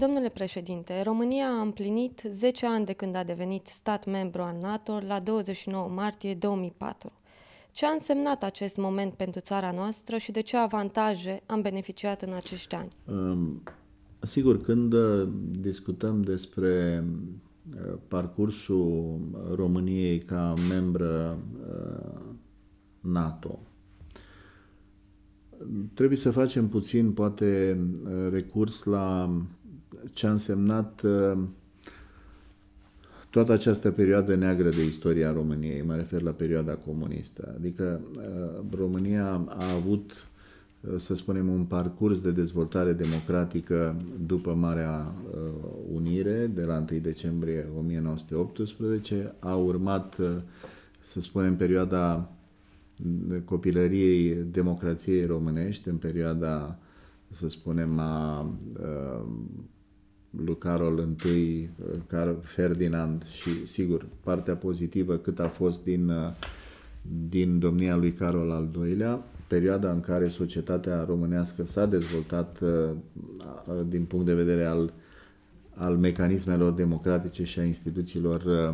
Domnule președinte, România a împlinit 10 ani de când a devenit stat membru al NATO la 29 martie 2004. Ce a însemnat acest moment pentru țara noastră și de ce avantaje am beneficiat în acești ani? Um, sigur, când uh, discutăm despre uh, parcursul României ca membră uh, NATO, trebuie să facem puțin, poate, recurs la ce a însemnat uh, toată această perioadă neagră de istoria României, mă refer la perioada comunistă. Adică uh, România a avut, uh, să spunem, un parcurs de dezvoltare democratică după Marea Unire, de la 1 decembrie 1918, a urmat, să spunem, perioada copilăriei democrației românești, în perioada, să spunem, a lui Carol I, uh, Ferdinand și, sigur, partea pozitivă cât a fost din, uh, din domnia lui Carol al II-lea, perioada în care societatea românească s-a dezvoltat uh, din punct de vedere al, al mecanismelor democratice și a instituțiilor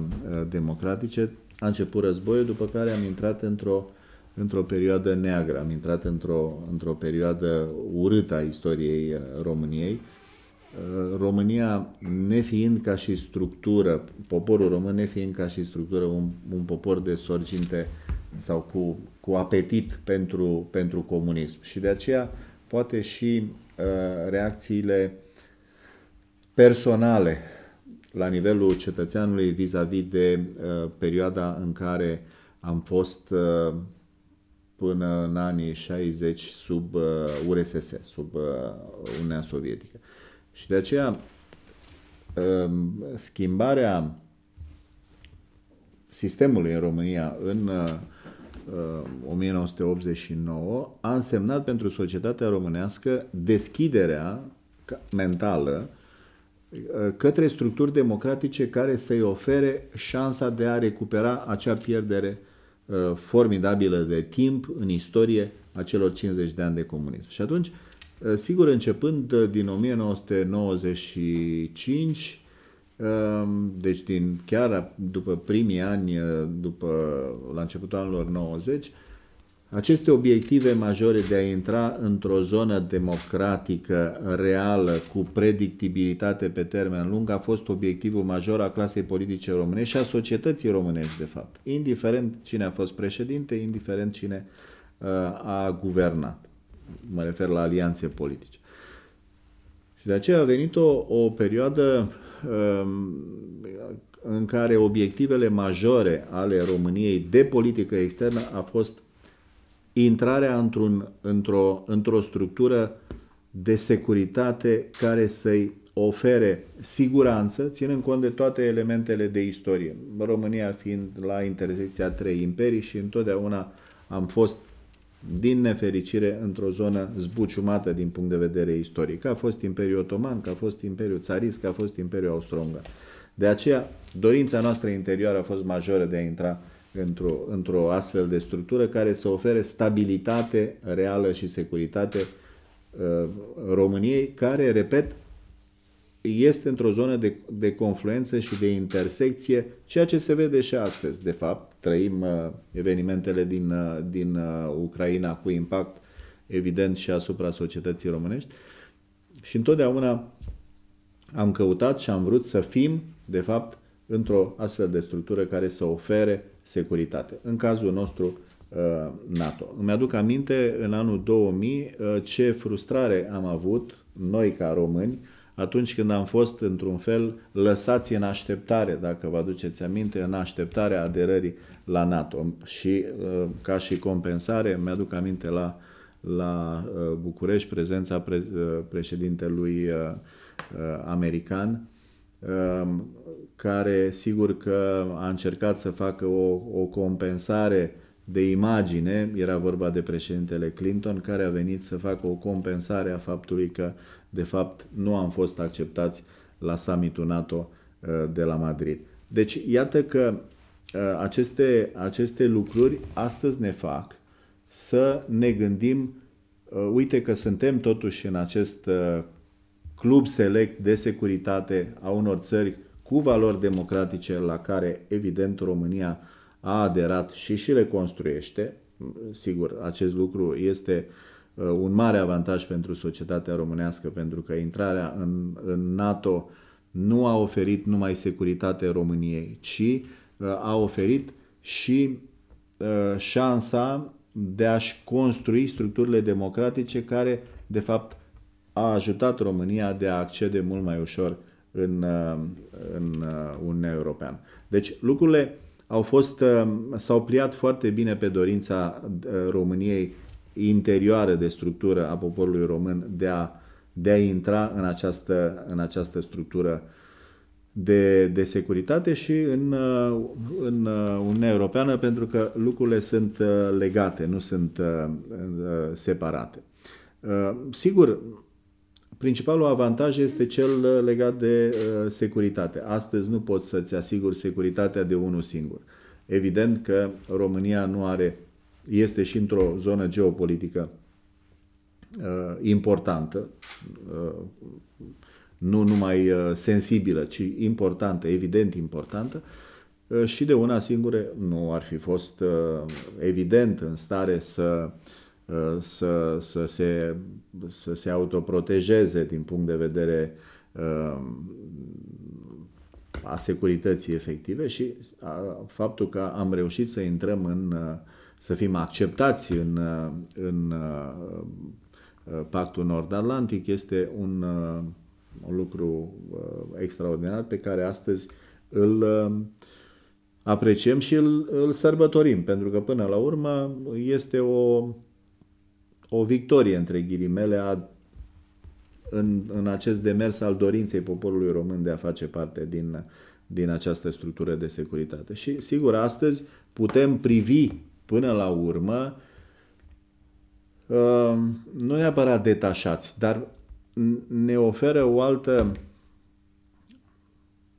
democratice. A început războiul, după care am intrat într-o într-o perioadă neagră, am intrat într-o, într-o perioadă urâtă a istoriei României, Ă, România nefiind ca și structură, poporul român nefiind ca și structură un, un popor de sorginte sau cu, cu apetit pentru, pentru comunism. Și de aceea poate și uh, reacțiile personale la nivelul cetățeanului vis-a-vis -vis de uh, perioada în care am fost uh, până în anii 60 sub uh, URSS, sub uh, Uniunea Sovietică. Uh, și de aceea um, schimbarea sistemului în România în 1989 uh, um, a însemnat pentru societatea românească deschiderea mentală uh, către structuri democratice care să-i ofere șansa de a recupera acea pierdere uh, formidabilă de timp în istorie a celor 50 de ani de comunism. Și atunci Eh, sigur, începând eh, din 1995, ehm, deci din chiar după primii ani, eh, după, la începutul anilor 90, aceste obiective majore de a intra într-o zonă democratică reală cu predictibilitate pe termen lung a fost obiectivul major a clasei politice române și a societății românești, de fapt, indiferent cine a fost președinte, indiferent cine a guvernat mă refer la alianțe politice. Și de aceea a venit o, o perioadă um, în care obiectivele majore ale României de politică externă a fost intrarea într-un, într-o, într-o structură de securitate care să-i ofere siguranță, ținând cont de toate elementele de istorie. România fiind la intersecția trei imperii și întotdeauna am fost din nefericire, într-o zonă zbuciumată din punct de vedere istoric. Că a fost Imperiul Otoman, că a fost Imperiul Țarist, că a fost Imperiul Austro-Ungar. De aceea, dorința noastră interioară a fost majoră de a intra într-o, într-o astfel de structură care să ofere stabilitate reală și securitate uh, României, care, repet, este într-o zonă de, de confluență și de intersecție, ceea ce se vede și astăzi, de fapt, trăim uh, evenimentele din, uh, din uh, Ucraina cu impact evident și asupra societății românești. Și întotdeauna am căutat și am vrut să fim, de fapt, într-o astfel de structură care să ofere securitate. În cazul nostru, NATO. Îmi aduc aminte în anul 2000 ce frustrare am avut noi ca români atunci când am fost, într-un fel, lăsați în așteptare, dacă vă aduceți aminte, în așteptarea aderării la NATO. Și uh, ca și compensare, mi-aduc aminte la, la uh, București prezența pre, uh, președintelui american, um, care sigur că a încercat să facă o, o compensare de imagine, era vorba de președintele Clinton, care a venit să facă o compensare a faptului că uh, de fapt nu am fost acceptați la summitul NATO uh, de la Madrid. Deci iată că uh, aceste, aceste lucruri astăzi ne fac să ne gândim, uh, uite că suntem totuși în acest club select de securitate a unor țări cu valori democratice la care, evident, România a aderat și și le construiește Sigur, acest lucru este uh, Uh, un mare avantaj pentru societatea românească, pentru că intrarea în, în NATO nu a oferit numai securitate României, ci uh, a oferit și uh, șansa de a-și construi structurile democratice care, de fapt, a ajutat România de a accede mult mai ușor în, în Uniunea Europeană. Deci lucrurile au fost, s-au pliat foarte bine pe dorința României interioară de structură a poporului român de a, de a intra în această, în această structură de, de securitate și în, în Uniunea Europeană, pentru că lucrurile sunt uh, legate, nu sunt uh, uh, separate. Sigur, principalul avantaj este cel legat de securitate. Astăzi nu poți să-ți asiguri securitatea de unul singur. Evident că România nu are este și într-o zonă geopolitică uh, importantă, uh, nu numai uh, sensibilă, ci importantă, evident importantă, uh, și de una singură nu ar fi fost uh, evident în stare să, uh, să, să, se, să se autoprotejeze din punct de vedere uh, a securității efective și uh, faptul că am reușit să intrăm în uh, să fim acceptați în, uh, în uh, uh, Pactul Nord-Atlantic este un, un lucru extraordinar pe care astăzi îl apreciem și îl, îl sărbătorim, pentru că până la urmă este o, o victorie, între ghilimele, a, în, în acest demers al dorinței poporului român de a face parte din, din această structură de securitate. Și, sigur, astăzi putem privi până la urmă, um, nu neapărat detașați, dar ne oferă o altă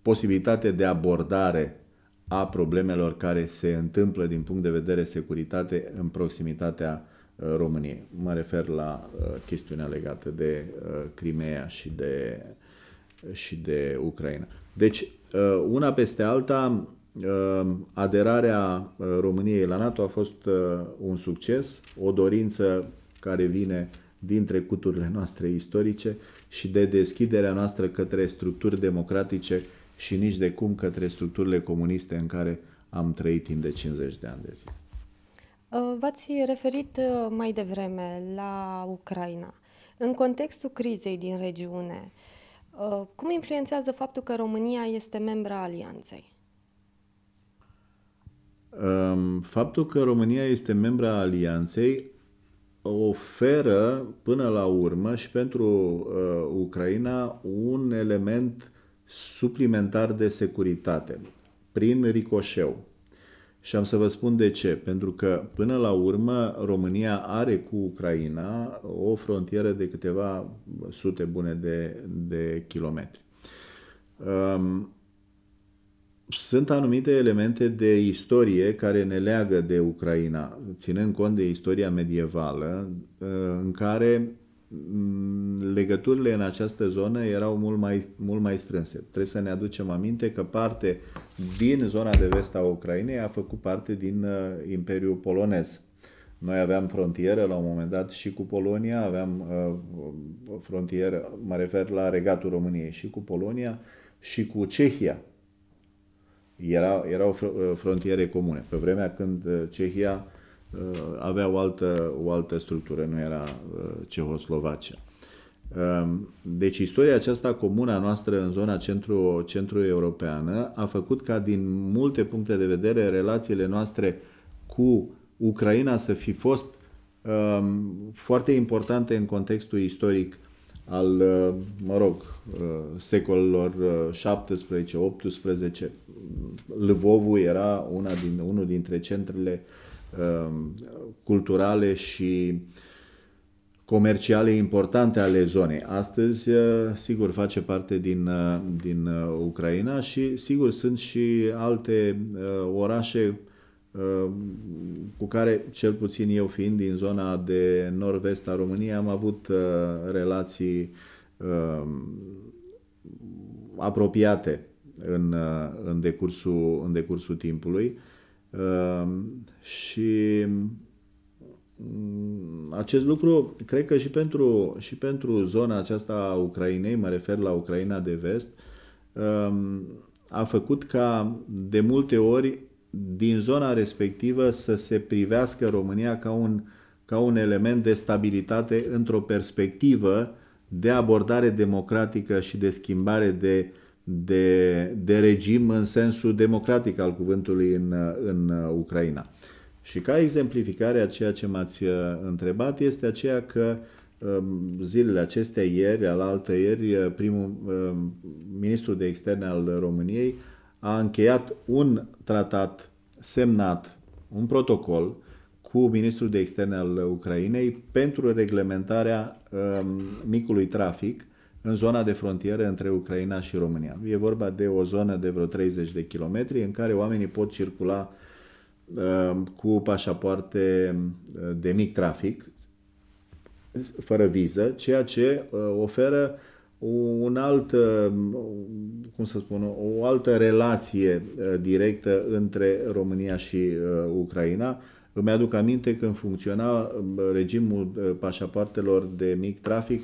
posibilitate de abordare a problemelor care se întâmplă din punct de vedere securitate în proximitatea uh, României. Mă refer la uh, chestiunea legată de uh, Crimea și de, și de Ucraina. Deci, una peste alta, Ehm, aderarea eh, României la NATO a fost eh, un succes, o dorință care vine din trecuturile noastre istorice și de deschiderea noastră către structuri democratice și nici de cum către structurile comuniste în care am trăit timp de 50 de ani de zile. Eh, v-ați referit mai devreme la Ucraina. În contextul crizei din regiune, cum influențează faptul că România este membra alianței? Faptul că România este membra alianței oferă până la urmă și pentru uh, Ucraina un element suplimentar de securitate prin ricoșeu. Și am să vă spun de ce. Pentru că până la urmă România are cu Ucraina o frontieră de câteva sute bune de, de kilometri sunt anumite elemente de istorie care ne leagă de Ucraina, ținând cont de istoria medievală, uh, în care mm, legăturile în această zonă erau mult mai, mult mai strânse. Trebuie să ne aducem aminte că parte din zona de vest a Ucrainei a făcut parte din uh, Imperiul Polonez. Noi aveam frontieră la un moment dat și cu Polonia, aveam uh, frontieră, mă refer la regatul României și cu Polonia și cu Cehia era, erau uh, frontiere comune, pe vremea când uh, Cehia uh, avea o altă, o altă structură, nu era Cehoslovacia. Um, deci istoria aceasta comună a noastră în zona centru, centru-europeană a făcut ca din multe puncte de vedere relațiile noastre cu Ucraina să fi fost um, foarte importante în contextul istoric al, uh, mă rog, uh, secolelor 17-18. Uh, Lvovul era una din, unul dintre centrele um, culturale și comerciale importante ale zonei. Astăzi, sigur, face parte din, din Ucraina și, sigur, sunt și alte orașe Ehm, cu care, cel puțin eu fiind din zona de nord-vest a României, am avut eh, relații ehm, apropiate în, eh, în, decursul, în decursul timpului ehm, și mm, acest lucru, cred că și pentru, și pentru zona aceasta a Ucrainei, mă refer la Ucraina de vest, a făcut ca de multe ori din zona respectivă să se privească România ca un, ca un element de stabilitate într-o perspectivă de abordare democratică și de schimbare de, de, de regim în sensul democratic al cuvântului în, în Ucraina. Și ca exemplificare a ceea ce m-ați uh, întrebat este aceea că um, zilele acestea, ieri, al altă ieri, uh, primul uh, ministru de externe al României a încheiat un tratat semnat, un protocol cu ministrul de externe al Ucrainei pentru reglementarea um, micului trafic în zona de frontieră între Ucraina și România. E vorba de o zonă de vreo 30 de kilometri în care oamenii pot circula um, cu pașapoarte um, de mic trafic, fără viză, ceea ce uh, oferă uh, un alt, uh, cum să spun, o altă relație uh, directă între România și uh, Ucraina. Îmi aduc aminte când funcționa regimul pașapoartelor de mic trafic,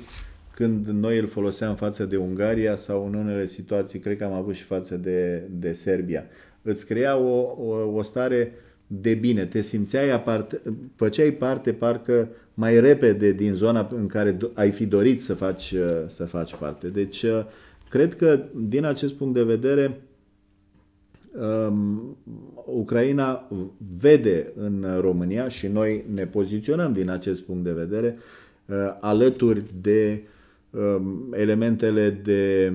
când noi îl foloseam față de Ungaria sau în unele situații, cred că am avut și față de, de Serbia. Îți crea o, o, o stare de bine, te simțeai, aparte, făceai parte parcă uh, mai repede din zona în care ai fi dorit să faci, uh, să faci parte. Deci, uh, cred că din acest punct de vedere, um, Ucraina vede în România și noi ne poziționăm din acest punct de vedere uh, alături de um, elementele de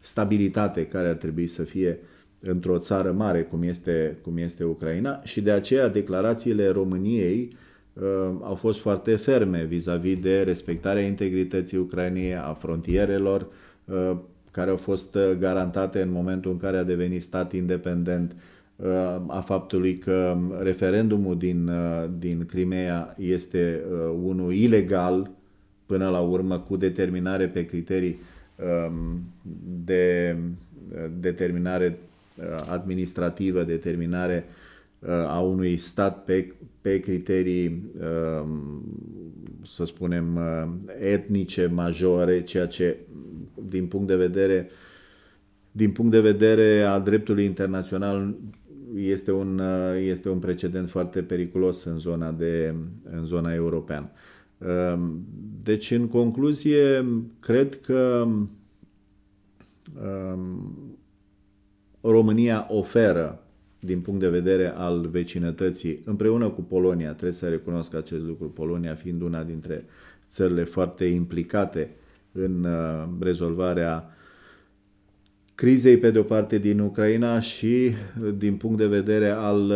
stabilitate care ar trebui să fie într-o țară mare cum este, cum este Ucraina și de aceea declarațiile României Ehm, au fost foarte ferme vis-a-vis -vis de respectarea integrității Ucrainei, a frontierelor ehm, care au fost eh, garantate în momentul în care a devenit stat independent, ehm, a faptului că referendumul din, eh, din Crimea este eh, unul ilegal, până la urmă, cu determinare pe criterii de determinare administrativă, determinare uh, Uh, a unui stat pe, pe criterii, um, să spunem, uh, etnice majore, ceea ce, din punct de vedere, din punct de vedere a dreptului internațional, este un, uh, este un precedent foarte periculos în zona, de, în zona europeană. Um, deci, în concluzie, cred că um, România oferă din punct de vedere al vecinătății, împreună cu Polonia, trebuie să recunosc acest lucru, Polonia fiind una dintre țările foarte implicate în uh, rezolvarea crizei, pe de o parte, din Ucraina și uh, din punct de vedere al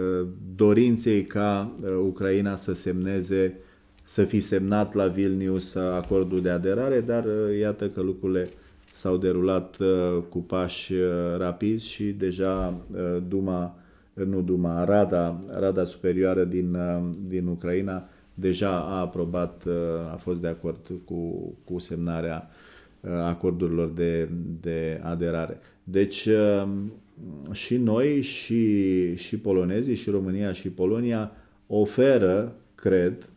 uh, dorinței ca Ucraina să semneze, să fi semnat la Vilnius acordul de aderare, dar iată că lucrurile s-au derulat uh, cu pași uh, rapizi și deja uh, Duma, nu Duma, Rada, Rada Superioară din, din Ucraina deja a aprobat, a fost de acord cu, cu semnarea acordurilor de, de aderare. Deci și noi, și, și polonezii, și România, și Polonia oferă, cred,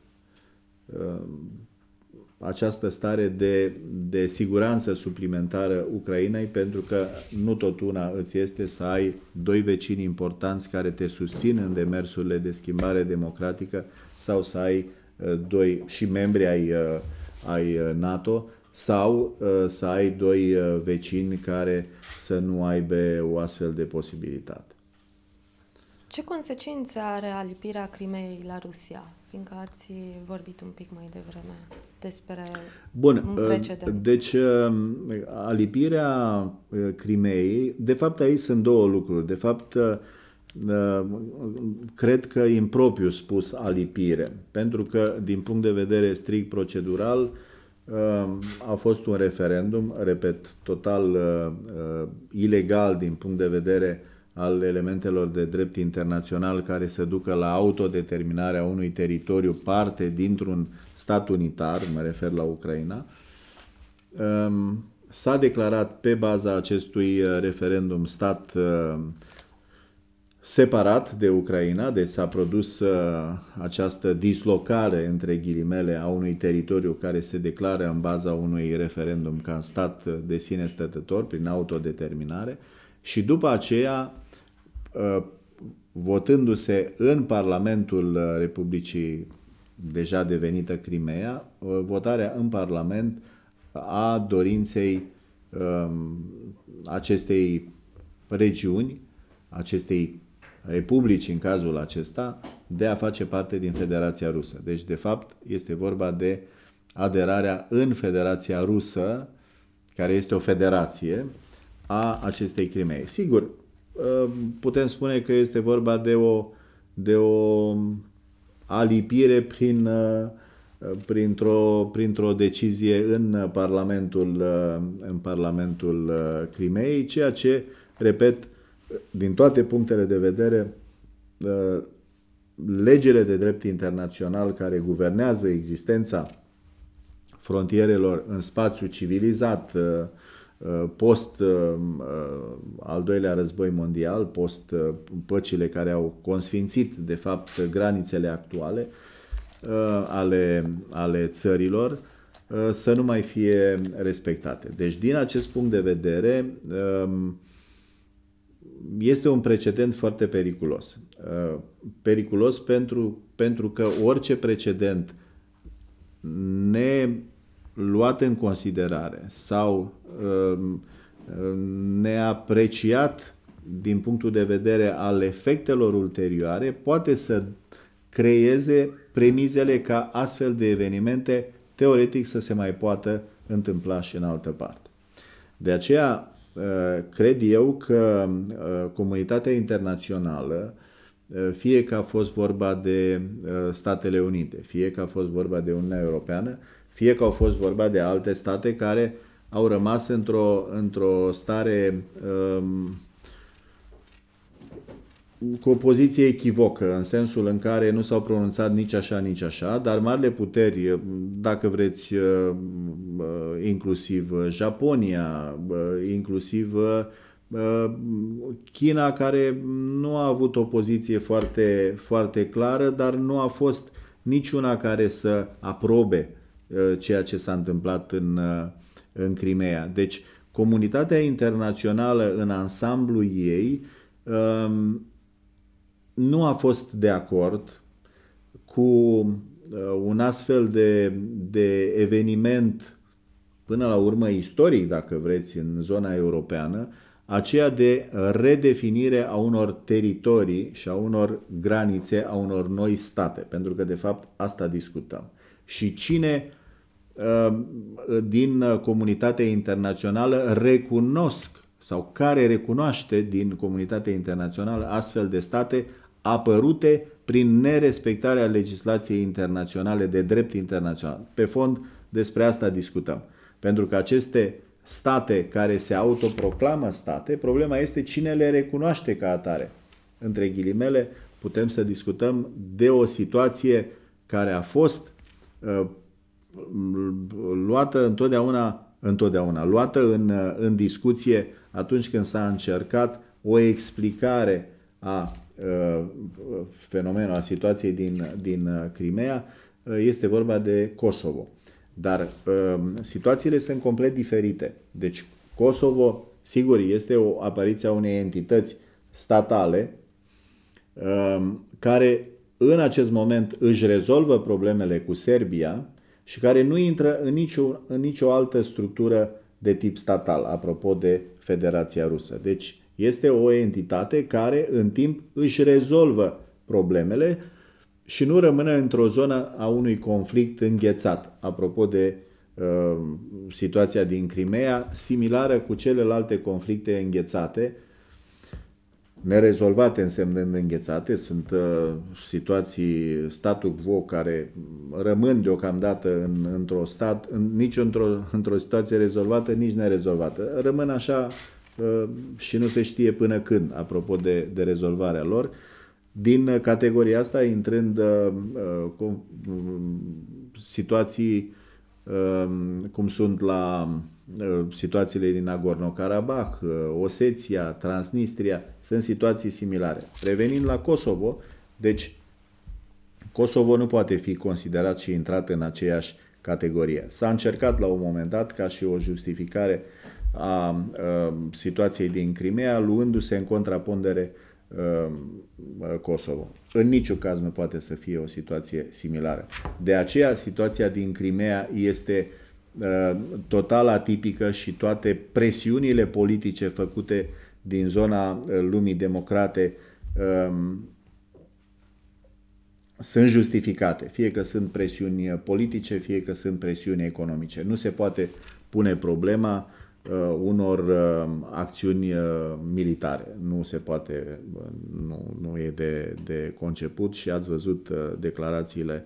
această stare de, de siguranță suplimentară Ucrainei, pentru că nu tot una îți este să ai doi vecini importanți care te susțin în demersurile de schimbare democratică sau să ai uh, doi și membri ai, uh, ai uh, NATO sau să ai doi vecini care să nu aibă o astfel de posibilitate. Ce consecințe are alipirea crimei la Rusia? Fiindcă ați vorbit un pic mai devreme despre Bun, un uh, precedent. Deci, uh, alipirea uh, crimei, de fapt aici sunt două lucruri. De fapt, cred că e impropriu spus alipire, pentru că din punct de vedere strict procedural a fost un referendum, repet, total ilegal din punct de vedere al elementelor de drept internațional care să ducă la autodeterminarea unui teritoriu parte dintr-un stat unitar, mă refer la Ucraina, ehm, s-a declarat pe baza acestui eh, referendum stat eh, separat de Ucraina, deci s-a produs eh, această dislocare între ghilimele a unui teritoriu care se declară în baza unui referendum ca stat de sine stătător prin autodeterminare și după aceea Uh, votându-se în Parlamentul uh, Republicii deja devenită Crimea, uh, votarea în Parlament a dorinței um, acestei regiuni, acestei republici în cazul acesta, de a face parte din Federația Rusă. Deci, de fapt, este vorba de aderarea în Federația Rusă, care este o federație, a acestei Crimei. Sigur, Ehm, putem spune că este vorba de o, de o alipire prin, ehm, printr-o, printr-o decizie în Parlamentul, ehm, în Parlamentul Crimei, ceea ce, repet, din toate punctele de vedere, legile de drept internațional care guvernează existența frontierelor în spațiu civilizat, Uh, post uh, uh, al doilea război mondial, post păcile care au consfințit de fapt granițele actuale ale, ale țărilor, să nu mai fie respectate. Deci din acest punct de vedere um, este un precedent foarte periculos. Periculos pentru, pentru că orice precedent ne luate în considerare sau um, um, neapreciat din punctul de vedere al efectelor ulterioare, poate să creeze premizele ca astfel de evenimente teoretic să se mai poată întâmpla și în altă parte. De aceea, uh, cred eu că uh, comunitatea internațională, uh, fie că a fost vorba de Statele Unite, fie că a fost vorba de Uniunea Europeană, fie că au fost vorba de alte state care au rămas într-o, într-o stare um, cu o poziție echivocă, în sensul în care nu s-au pronunțat nici așa, nici așa, dar marile puteri, dacă vreți, uh, uh, inclusiv Japonia, uh, inclusiv China, care nu a avut o poziție foarte, foarte clară, dar nu a fost niciuna care să aprobe Uh, ceea ce s-a întâmplat în, uh, în Crimea. Deci, comunitatea internațională în ansamblu ei um, nu a fost de acord cu uh, un astfel de, de eveniment, până la urmă istoric, dacă vreți, în zona europeană, aceea de redefinire a unor teritorii și a unor granițe, a unor noi state, pentru că de fapt asta discutăm. Și cine Uh, din uh, comunitatea internațională recunosc sau care recunoaște din comunitatea internațională astfel de state apărute prin nerespectarea legislației internaționale de drept internațional. Pe fond, despre asta discutăm. Pentru că aceste state care se autoproclamă state, problema este cine le recunoaște ca atare. Între ghilimele, putem să discutăm de o situație care a fost uh, luată întotdeauna, întotdeauna luată în, în discuție atunci când s-a încercat o explicare a uh, fenomenul, a situației din, din Crimea, uh, este vorba de Kosovo. Dar uh, situațiile sunt complet diferite. Deci Kosovo, sigur, este o apariție a unei entități statale care în acest moment își rezolvă problemele cu Serbia, și care nu intră în nicio, în nicio altă structură de tip statal, apropo de Federația Rusă. Deci este o entitate care în timp își rezolvă problemele și nu rămâne într-o zonă a unui conflict înghețat. Apropo de uh, situația din Crimea, similară cu celelalte conflicte înghețate, uh, nerezolvate însemnând înghețate, sunt uh, situații statu quo care rămân deocamdată în, într-o stat, în, nici într-o, într-o situație rezolvată, nici nerezolvată. Rămân așa uh, și nu se știe până când, apropo de, de rezolvarea lor. Din uh, categoria asta, intrând uh, uh, uh situații Ehm, cum sunt la ehm, situațiile din Nagorno-Karabakh, eh, Oseția, Transnistria, sunt situații similare. Revenind la Kosovo, deci Kosovo nu poate fi considerat și intrat în aceeași categorie. S-a încercat la un moment dat ca și o justificare a, a ehm, situației din Crimea, luându-se în contrapondere uh, Um, Kosovo. În niciun caz nu poate să fie o situație similară. De aceea, situația din Crimea este um, total atipică și toate presiunile politice făcute din zona uh, lumii democrate um, sunt justificate, fie că sunt presiuni uh, politice, fie că sunt presiuni economice. Nu se poate pune problema uh, unor uh, acțiuni uh, militare. Nu se poate, uh, nu, nu e de, de conceput și ați văzut uh, declarațiile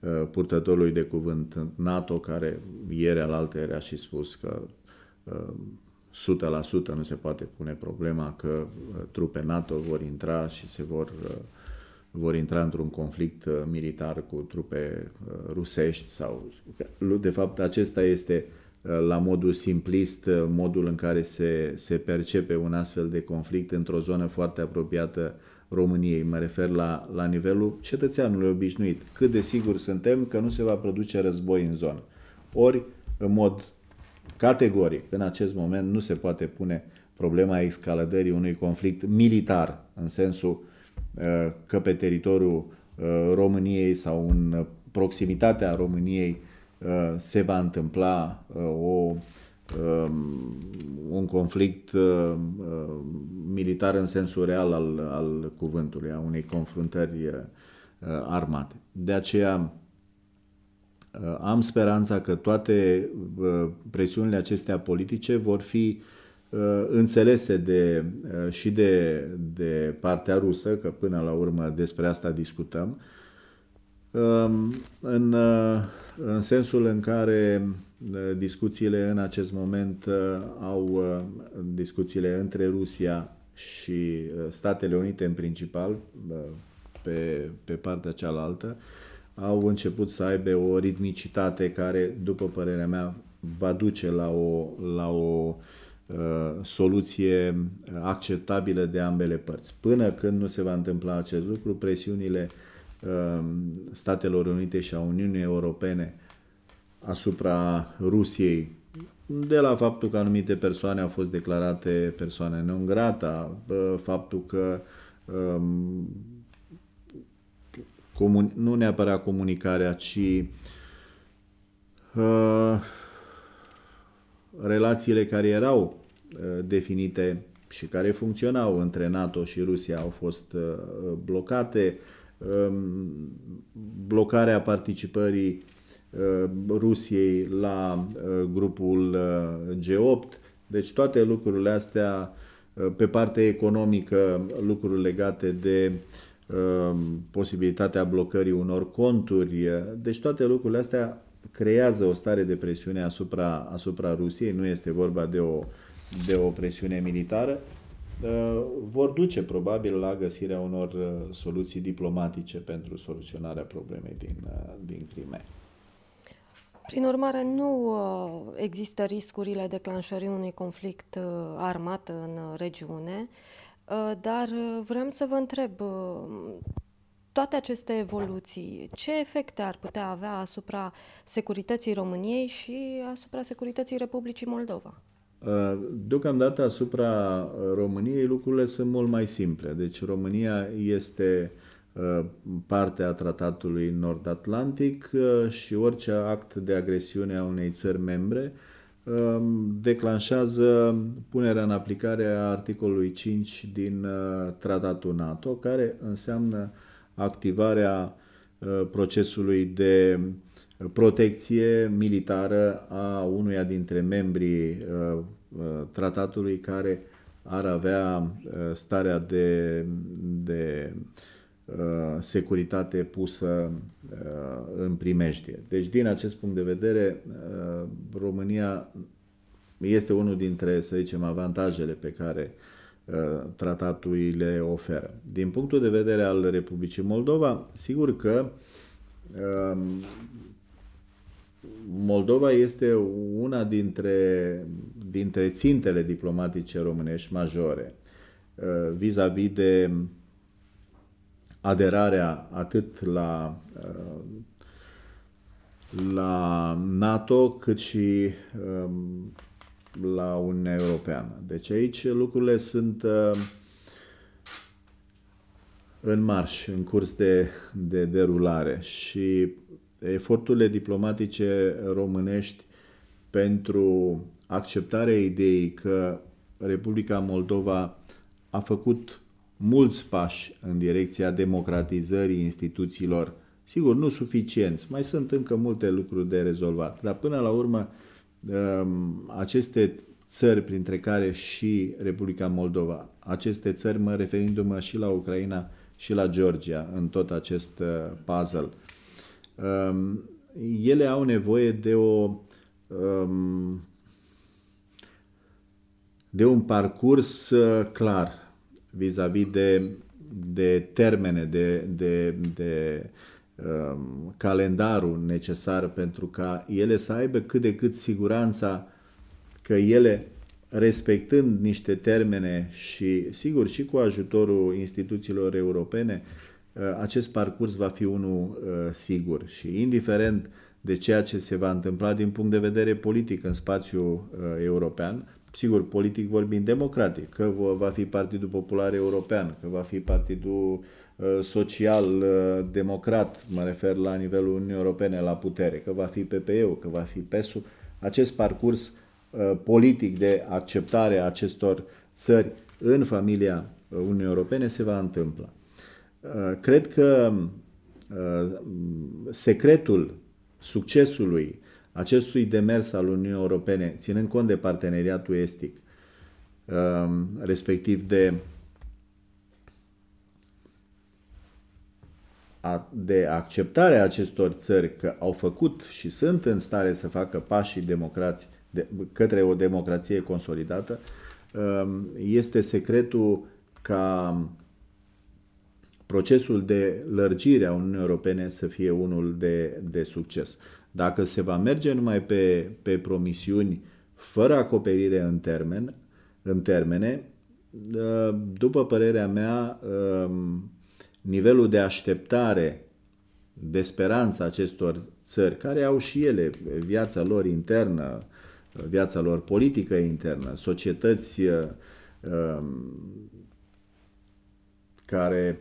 uh, purtătorului de cuvânt NATO, care ieri al altăieri a și spus că uh, 100% nu se poate pune problema că uh, trupe NATO vor intra și se vor uh, vor intra într-un conflict uh, militar cu trupe uh, rusești sau... De fapt, acesta este uh, Uh, la modul simplist uh, modul în care se, se percepe un astfel de conflict într-o zonă foarte apropiată României. Mă refer la, la nivelul cetățeanului obișnuit. Cât de sigur suntem că nu se va produce război în zonă. Ori, în mod categoric, în acest moment nu se poate pune problema escaladării unui conflict militar, în sensul uh, că pe teritoriul României sau în proximitatea României Uh, se va întâmpla uh, o, um, un conflict uh, militar în sensul real al, al cuvântului, a unei confruntări armate. De aceea am speranța că toate presiunile acestea politice vor fi înțelese de, și de, de partea rusă, că până la urmă despre asta discutăm, Ehm, în, eh, în sensul în care eh, discuțiile în acest moment eh, au discuțiile între Rusia și Statele Unite în principal, pe, pe partea cealaltă, au început să aibă o ritmicitate care, după părerea mea, va duce la o, la o soluție acceptabilă de ambele părți. Până când nu se va întâmpla acest lucru, presiunile uh, Um, Statelor Unite și a Uniunii Europene asupra Rusiei, de la faptul că anumite persoane au fost declarate persoane non grata, faptul că um, comun, nu neapărat comunicarea, ci uh, relațiile care erau uh, definite și care funcționau între NATO și Rusia au fost uh, blocate, uh, Um, blocarea participării um, Rusiei la uh, grupul uh, G8. Deci toate lucrurile astea, uh, pe partea economică, lucruri legate de um, posibilitatea blocării unor conturi. Deci toate lucrurile astea creează o stare de presiune asupra, asupra Rusiei. Nu este vorba de o, de o presiune militară. Uh, vor duce probabil la găsirea unor uh, soluții diplomatice pentru soluționarea problemei din, uh, din Crimea. Prin urmare, nu există riscurile declanșării unui conflict armat în regiune, dar vreau să vă întreb, toate aceste evoluții, ce efecte ar putea avea asupra securității României și asupra securității Republicii Moldova? Uh, deocamdată asupra României lucrurile sunt mult mai simple. Deci România este uh, parte a tratatului nord-atlantic uh, și orice act de agresiune a unei țări membre um, declanșează punerea în aplicare a articolului 5 din tratatul NATO, care înseamnă activarea procesului de uh, protecție militară a unuia dintre membrii uh, uh, tratatului care ar avea uh, starea de, de securitate pusă în primejdie. Deci, din acest punct de vedere, România este unul dintre, să zicem, avantajele pe care tratatul le oferă. Din punctul de vedere al Republicii Moldova, sigur că Moldova este una dintre, dintre țintele diplomatice românești majore uh, vis-a-vis -vis de aderarea atât la, uh, la NATO cât și um, la Uniunea Europeană. Deci aici lucrurile sunt uh, în marș, în curs de, de derulare și eforturile diplomatice românești pentru acceptarea ideii că Republica Moldova a făcut mulți pași în direcția democratizării instituțiilor, sigur, nu suficienți, mai sunt încă multe lucruri de rezolvat, dar până la urmă um, aceste țări, printre care și Republica Moldova, aceste țări, mă referindu-mă și la Ucraina și la Georgia, în tot acest uh, puzzle, Um, ele au nevoie de o um, de un parcurs uh, clar vis-a-vis -vis de, de termene, de, de, de um, calendarul necesar pentru ca ele să aibă cât de cât siguranța că ele, respectând niște termene și, sigur, și cu ajutorul instituțiilor europene, uh, Eh, acest parcurs va fi unul eh, sigur și indiferent de ceea ce se va întâmpla din punct de vedere politic în spațiul eh, european, sigur, politic vorbind democratic, că va fi Partidul Popular European, că va fi Partidul Social Democrat, mă refer la nivelul Uniunii Europene, la putere, că va fi PPE-ul, că va fi PES-ul, acest parcurs politic de acceptare a acestor țări în familia Uniunii Europene se va întâmpla. Uh, cred că uh, secretul succesului acestui demers al Uniunii Europene, ținând cont de parteneriatul estic, um, respectiv de de acceptarea acestor țări că au făcut și sunt în stare să facă pașii democrați de, către o democrație consolidată, um, este secretul ca procesul de lărgire a Uniunii Europene să fie unul de, de succes. Dacă se va merge numai pe, pe promisiuni fără acoperire în, termen, în termene, uh, după părerea mea, um, nivelul de așteptare, de speranță acestor țări, care au și ele viața lor internă, viața lor politică internă, societăți uh, um, care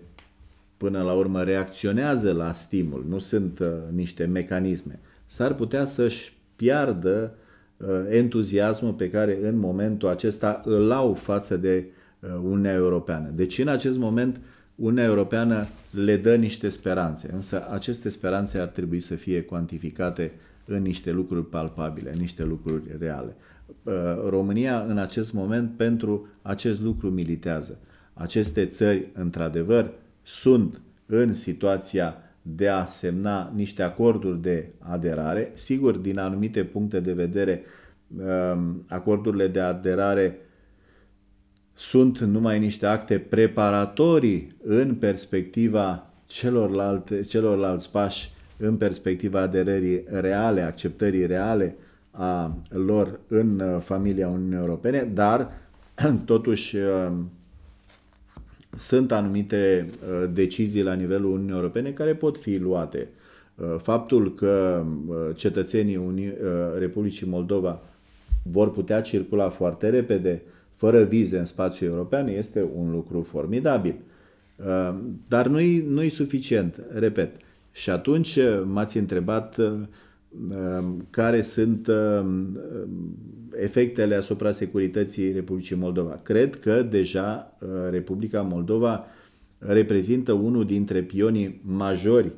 până la urmă reacționează la stimul, nu sunt uh, niște mecanisme, s-ar putea să-și piardă uh, entuziasmul pe care în momentul acesta îl au față de uh, Uniunea Europeană. Deci în acest moment Uniunea Europeană le dă niște speranțe, însă aceste speranțe ar trebui să fie cuantificate în niște lucruri palpabile, în niște lucruri reale. Uh, România în acest moment pentru acest lucru militează. Aceste țări, într-adevăr, sunt în situația de a semna niște acorduri de aderare. Sigur, din anumite puncte de vedere, um, acordurile de aderare sunt numai niște acte preparatorii în perspectiva celorlalte, celorlalți pași, în perspectiva aderării reale, acceptării reale a lor în uh, familia Uniunii Europene, dar totuși um, sunt anumite uh, decizii la nivelul Uniunii Europene care pot fi luate. Uh, faptul că uh, cetățenii Republicii Moldova vor putea circula foarte repede, fără vize în spațiul european, este un lucru formidabil. Dar nu-i, nu-i suficient, repet. Și atunci m-ați întrebat Um, care sunt um, um, efectele asupra securității Republicii Moldova. Cred că deja uh, Republica Moldova reprezintă unul dintre pionii majori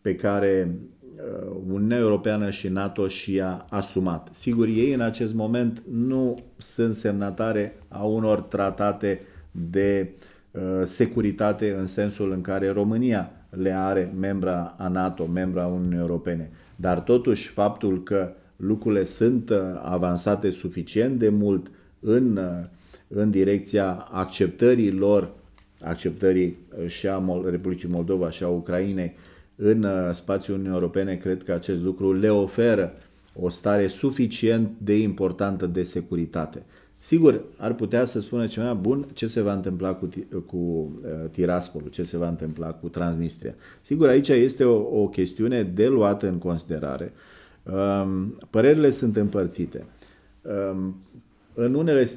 pe care uh, Uniunea Europeană și NATO și a asumat. Sigur, ei în acest moment nu sunt semnatare a unor tratate de uh, securitate în sensul în care România le are membra a NATO, membra a Uniunii Europene. Dar totuși faptul că lucrurile sunt uh, avansate suficient de mult în, uh, în direcția acceptării lor, acceptării uh, și a Republicii Moldova și a Ucrainei în spațiul Uniunii Europene, cred că acest lucru le oferă o stare suficient de importantă de securitate. Sigur, ar putea să spună ceva bun, ce se va întâmpla cu, cu uh, Tiraspolul, ce se va întâmpla cu Transnistria. Sigur, aici este o, o chestiune de luată în considerare. Um, părerile sunt împărțite. Um, în unele,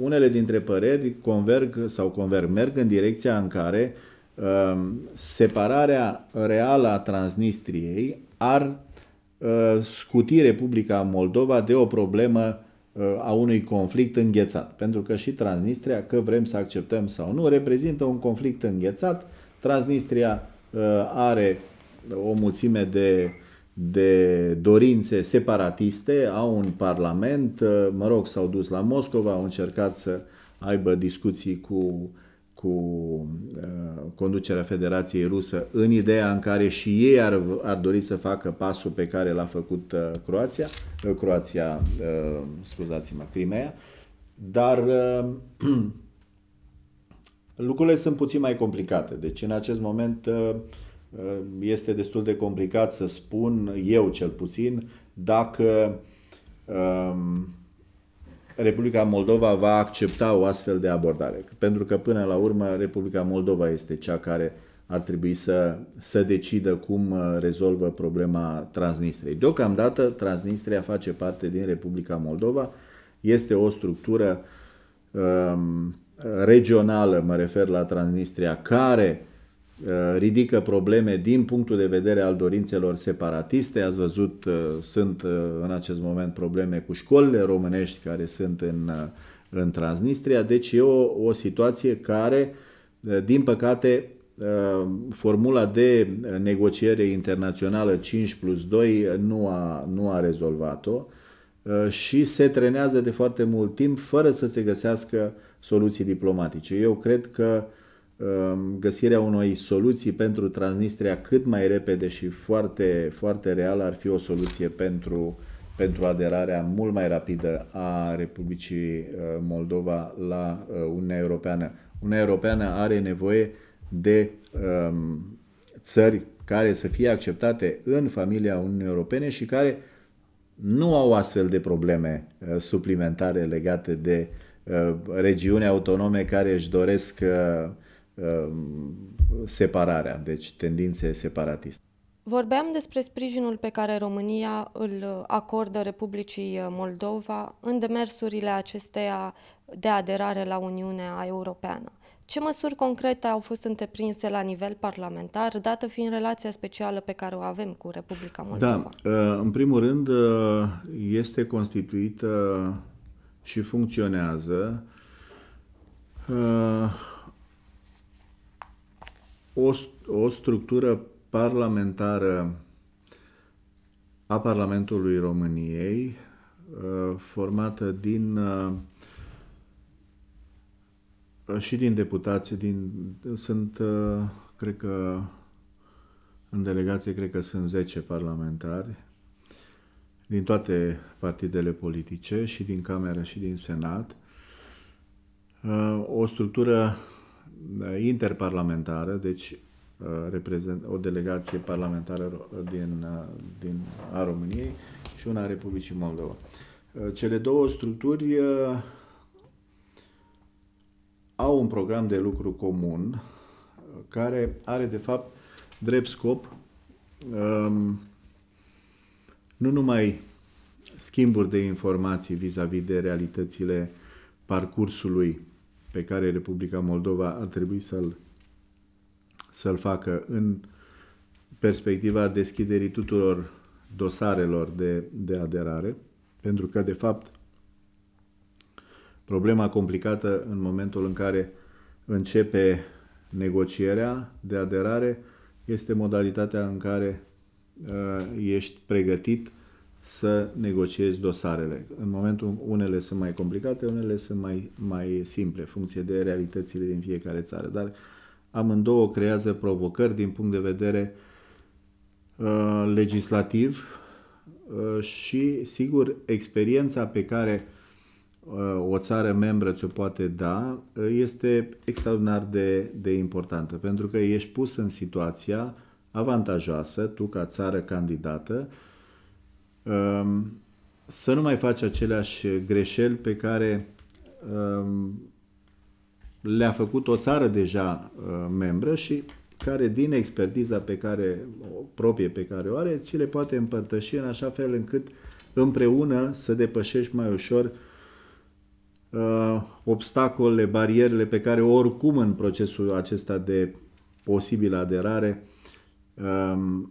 unele dintre păreri converg sau converg, merg în direcția în care um, separarea reală a Transnistriei ar uh, scuti Republica Moldova de o problemă uh, Uh, a unui conflict înghețat. Pentru că și Transnistria, că vrem să acceptăm sau nu, reprezintă un conflict înghețat. Transnistria uh, are o mulțime de, de dorințe separatiste, au un parlament, uh, mă rog, s-au dus la Moscova, au încercat să aibă discuții cu cu uh, conducerea Federației Rusă în ideea în care și ei ar, ar dori să facă pasul pe care l-a făcut uh, Croația, uh, Croația, uh, scuzați-mă, Crimea, dar uh, lucrurile sunt puțin mai complicate. Deci în acest moment uh, uh, este destul de complicat să spun, eu cel puțin, dacă uh, Republica Moldova va accepta o astfel de abordare. Pentru că până la urmă Republica Moldova este cea care ar trebui să, să decidă cum uh, rezolvă problema Transnistriei. Deocamdată Transnistria face parte din Republica Moldova, este o structură um, regională, mă refer la Transnistria, care Eh, ridică probleme din punctul de vedere al dorințelor separatiste. Ați văzut, eh, sunt eh, în acest moment probleme cu școlile românești care sunt în, în Transnistria. Deci e o, o situație care, din păcate, formula de negociere internațională 5 plus 2 nu a, nu a rezolvat-o și se trenează de foarte mult timp fără să se găsească soluții diplomatice. Eu cred că uh, Um, găsirea unei soluții pentru Transnistria cât mai repede și foarte, foarte real ar fi o soluție pentru, pentru aderarea mult mai rapidă a Republicii uh, Moldova la uh, Uniunea Europeană. Uniunea Europeană are nevoie de um, țări care să fie acceptate în familia Uniunii Europene și care nu au astfel de probleme uh, suplimentare legate de uh, regiuni autonome care își doresc uh, Um, separarea, deci tendințe separatiste. Vorbeam despre sprijinul pe care România îl acordă Republicii Moldova în demersurile acesteia de aderare la Uniunea Europeană. Ce măsuri concrete au fost întreprinse la nivel parlamentar, dată fiind relația specială pe care o avem cu Republica da, Moldova? Da, în primul rând uh, este constituită și funcționează uh, o, o structură parlamentară a Parlamentului României, uh, formată din uh, și din deputații, din, sunt, uh, cred că, în delegație, cred că sunt 10 parlamentari din toate partidele politice, și din Camera și din Senat. O structură interparlamentară, deci uh, o delegație parlamentară din, uh, din, a României și una a Republicii Moldova. Uh, cele două structuri au un program de lucru comun care are de fapt drept scop um, nu numai schimburi de informații vis-a-vis -vis de realitățile parcursului pe care Republica Moldova ar trebui să-l să-l facă în perspectiva deschiderii tuturor dosarelor de, de aderare, pentru că, de fapt, problema complicată în momentul în care începe negocierea de aderare este modalitatea în care uh, ești pregătit să negociezi dosarele. În momentul unele sunt mai complicate, unele sunt mai, mai simple, funcție de realitățile din fiecare țară, dar amândouă creează provocări din punct de vedere uh, legislativ uh, și, sigur, experiența pe care uh, o țară membră ți-o poate da uh, este extraordinar de, de importantă, pentru că ești pus în situația avantajoasă, tu ca țară candidată, uh, Ehm, să nu mai faci aceleași greșeli pe care ehm, le-a făcut o țară deja ehm, membră și care din expertiza pe care, proprie pe care o are, ți le poate împărtăși în așa fel încât împreună să depășești mai ușor uh, obstacolele, barierele pe care oricum în procesul acesta de posibilă aderare Um,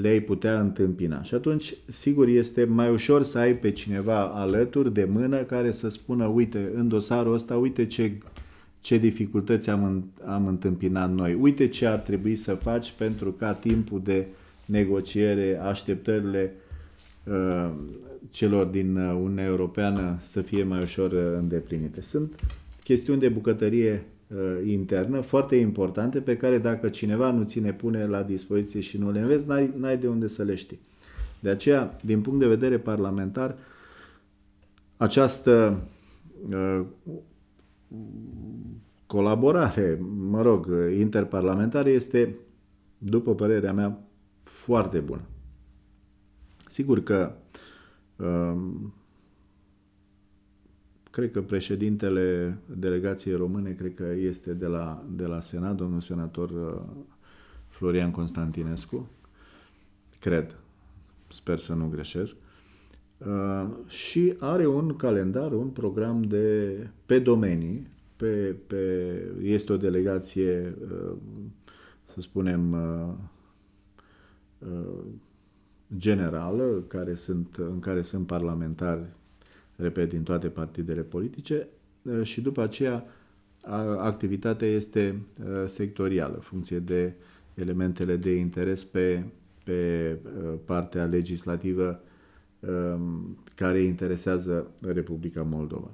le-ai putea întâmpina. Și atunci, sigur, este mai ușor să ai pe cineva alături de mână care să spună, uite, în dosarul ăsta, uite ce, ce dificultăți am, am întâmpinat noi, uite ce ar trebui să faci pentru ca timpul de negociere, așteptările uh, celor din uh, Uniunea Europeană să fie mai ușor uh, îndeplinite. Sunt chestiuni de bucătărie Uh, internă foarte importante pe care dacă cineva nu ți le pune la dispoziție și nu le înveți, n-ai, n-ai de unde să le știi. De aceea, din punct de vedere parlamentar, această uh, colaborare, mă rog, interparlamentară este, după părerea mea, foarte bună. Sigur că uh, Cred că președintele delegației române, cred că este de la, de la Senat, domnul senator uh, Florian Constantinescu. Cred. Sper să nu greșesc. Uh, și are un calendar, un program de pe domenii. Pe, pe, este o delegație, uh, să spunem, generală care sunt, în care sunt parlamentari repet, din toate partidele politice uh, și după aceea activitatea este uh, sectorială, în funcție de elementele de interes pe, pe uh, partea legislativă um, care interesează Republica Moldova.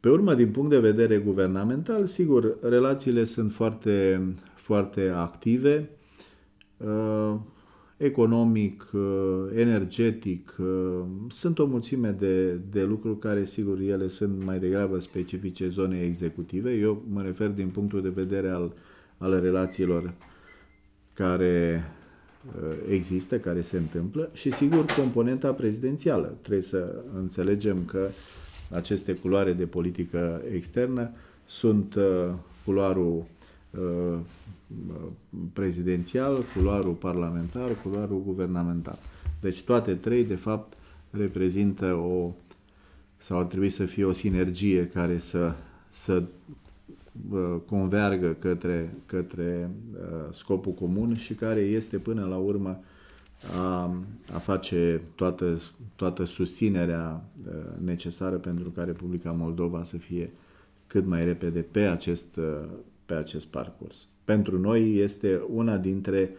Pe urmă, din punct de vedere guvernamental, sigur, relațiile sunt foarte, foarte active economic, uh, energetic. Uh, sunt o mulțime de, de lucruri care, sigur, ele sunt mai degrabă specifice zonei executive. Eu mă refer din punctul de vedere al, al relațiilor care uh, există, care se întâmplă și, sigur, componenta prezidențială. Trebuie să înțelegem că aceste culoare de politică externă sunt culoarul Uh, prezidențial, culoarul parlamentar, culoarul guvernamental. Deci toate trei, de fapt, reprezintă o sau ar trebui să fie o sinergie care să, să uh, convergă către, către uh, scopul comun și care este până la urmă a, a face toată, toată susținerea necesară pentru ca Republica Moldova să fie cât mai repede pe acest pe acest parcurs. Pentru noi este una dintre,